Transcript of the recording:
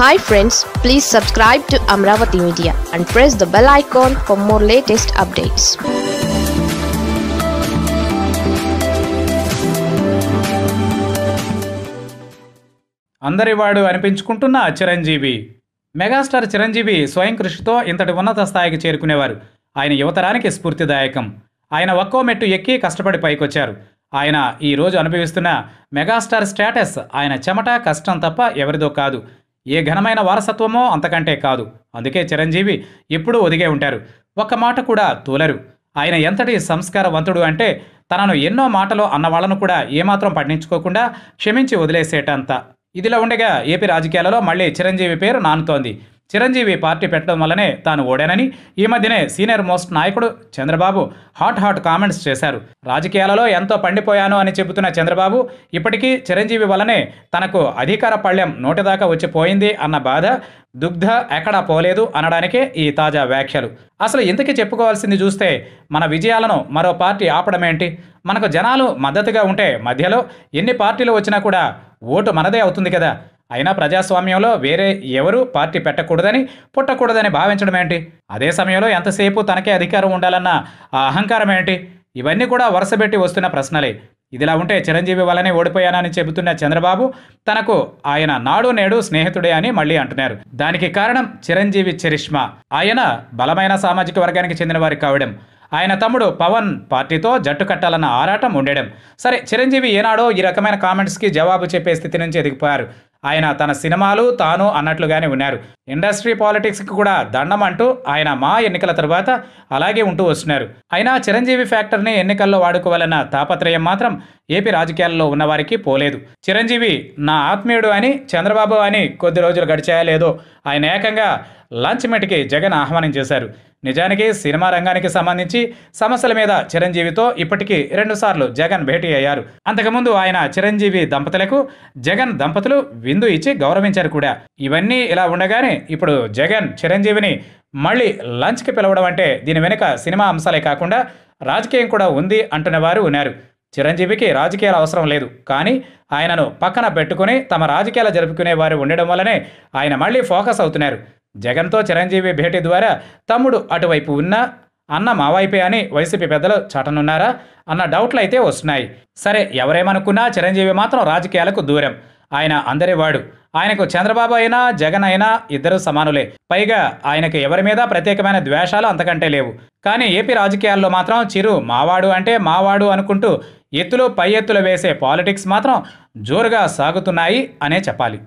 hi friends please subscribe to Amaravati media and press the bell icon for more latest updates అందరి వాడు అనిపించుకుంటున్న Chiranjeevi megastar Chiranjeevi స్వయం కృషితో ఇంతటి ఉన్నత స్థాయికి చేరుకునేవారు ఆయన యువతరానికి స్ఫూర్తిదాయకం ఆయన ఒక్కో మెట్టు ఎక్కి కష్టపడి పైకొచ్చారు ఆయన ఈరోజు అనుభవిస్తున్న మెగాస్టార్ స్టేటస్ ఆయన చెమట కష్టం తప్ప ఎవరిదో కాదు ఏ ఘనమైన వారసత్వమో అంతకంటే కాదు అందుకే చిరంజీవి ఎప్పుడూ ఒదిగే ఉంటారు ఒక్క మాట కూడా తూలరు ఆయన ఎంతటి సంస్కారవంతుడు అంటే తనను ఎన్నో మాటలు అన్నవాళ్లను కూడా ఏమాత్రం పట్టించుకోకుండా క్షమించి వదిలేసేటంత ఇదిలా ఉండగా ఏపీ రాజకీయాలలో మళ్ళీ చిరంజీవి పేరు నానుతోంది చిరంజీవి పార్టీ పెట్టడం వల్లనే తాను ఓడానని ఈ మధ్యనే సీనియర్ మోస్ట్ నాయకుడు చంద్రబాబు హాట్ హాట్ కామెంట్స్ చేశారు రాజకీయాలలో ఎంతో పండిపోయాను అని చెబుతున్న చంద్రబాబు ఇప్పటికీ చిరంజీవి వల్లనే తనకు అధికార పళ్ళెం నోటిదాకా వచ్చిపోయింది అన్న బాధ దుగ్ధ ఎక్కడా పోలేదు అనడానికే ఈ తాజా వ్యాఖ్యలు అసలు ఇంతకీ చెప్పుకోవాల్సింది చూస్తే మన విజయాలను మరో పార్టీ ఆపడమేంటి మనకు జనాలు మద్దతుగా ఉంటే మధ్యలో ఎన్ని పార్టీలు వచ్చినా కూడా ఓటు మనదే అవుతుంది కదా అయినా ప్రజాస్వామ్యంలో వేరే ఎవరు పార్టీ పెట్టకూడదని పుట్టకూడదని భావించడం ఏంటి అదే సమయంలో ఎంతసేపు తనకే అధికారం ఉండాలన్న ఆ అహంకారం ఏంటి ఇవన్నీ కూడా వరుసబెట్టి వస్తున్న ప్రశ్నలే ఇదిలా ఉంటే చిరంజీవి వల్లనే ఓడిపోయానని చెబుతున్న చంద్రబాబు తనకు ఆయన నాడు నేడు స్నేహితుడే అని మళ్ళీ అంటున్నారు దానికి కారణం చిరంజీవి చరిష్మా ఆయన బలమైన సామాజిక వర్గానికి చెందిన వారికి కావడం ఆయన తమ్ముడు పవన్ పార్టీతో జట్టు కట్టాలన్న ఆరాటం ఉండడం సరే చిరంజీవి ఏనాడో ఈ రకమైన కామెంట్స్కి జవాబు చెప్పే స్థితి నుంచి ఎదిగిపోయారు ఆయన తన సినిమాలు తాను అన్నట్లుగానే ఉన్నారు ఇండస్ట్రీ పాలిటిక్స్కి కూడా దండం అంటూ ఆయన మా ఎన్నికల తర్వాత అలాగే ఉంటూ వస్తున్నారు అయినా చిరంజీవి ఫ్యాక్టర్ని ఎన్నికల్లో వాడుకోవాలన్న తాపత్రయం మాత్రం ఏపీ రాజకీయాల్లో ఉన్నవారికి పోలేదు చిరంజీవి నా ఆత్మీయుడు అని చంద్రబాబు అని కొద్ది రోజులు గడిచాయా లేదో ఆయన ఏకంగా లంచ్ మెట్కి జగన్ ఆహ్వానం చేశారు నిజానికి సినిమా రంగానికి సంబంధించి సమస్యల మీద చిరంజీవితో ఇప్పటికీ రెండుసార్లు జగన్ భేటీ అయ్యారు అంతకుముందు ఆయన చిరంజీవి దంపతులకు జగన్ దంపతులు విందు ఇచ్చి గౌరవించారు కూడా ఇవన్నీ ఇలా ఉండగానే ఇప్పుడు జగన్ చిరంజీవిని మళ్ళీ లంచ్కి పిలవడం అంటే దీని వెనుక సినిమా అంశాలే కాకుండా రాజకీయం కూడా ఉంది అంటున్న వారు ఉన్నారు చిరంజీవికి రాజకీయాల అవసరం లేదు కానీ ఆయనను పక్కన పెట్టుకుని తమ రాజకీయాలు జరుపుకునే వారు ఉండడం వల్లనే ఆయన మళ్ళీ ఫోకస్ అవుతున్నారు జగన్తో చిరంజీవి భేటీ ద్వారా తమ్ముడు అటువైపు ఉన్నా అన్న మావైపే అని వైసీపీ పెద్దలు చాటనున్నారా అన్న డౌట్లు అయితే వస్తున్నాయి సరే ఎవరేమనుకున్నా చిరంజీవి మాత్రం రాజకీయాలకు దూరం ఆయన అందరివాడు ఆయనకు చంద్రబాబు అయినా జగన్ అయినా ఇద్దరు సమానులే పైగా ఆయనకు ఎవరి మీద ప్రత్యేకమైన ద్వేషాలు అంతకంటే లేవు కానీ ఏపీ రాజకీయాల్లో మాత్రం చిరు మావాడు అంటే మావాడు అనుకుంటూ ఎత్తులు పై ఎత్తులు వేసే పాలిటిక్స్ మాత్రం జోరుగా సాగుతున్నాయి అనే చెప్పాలి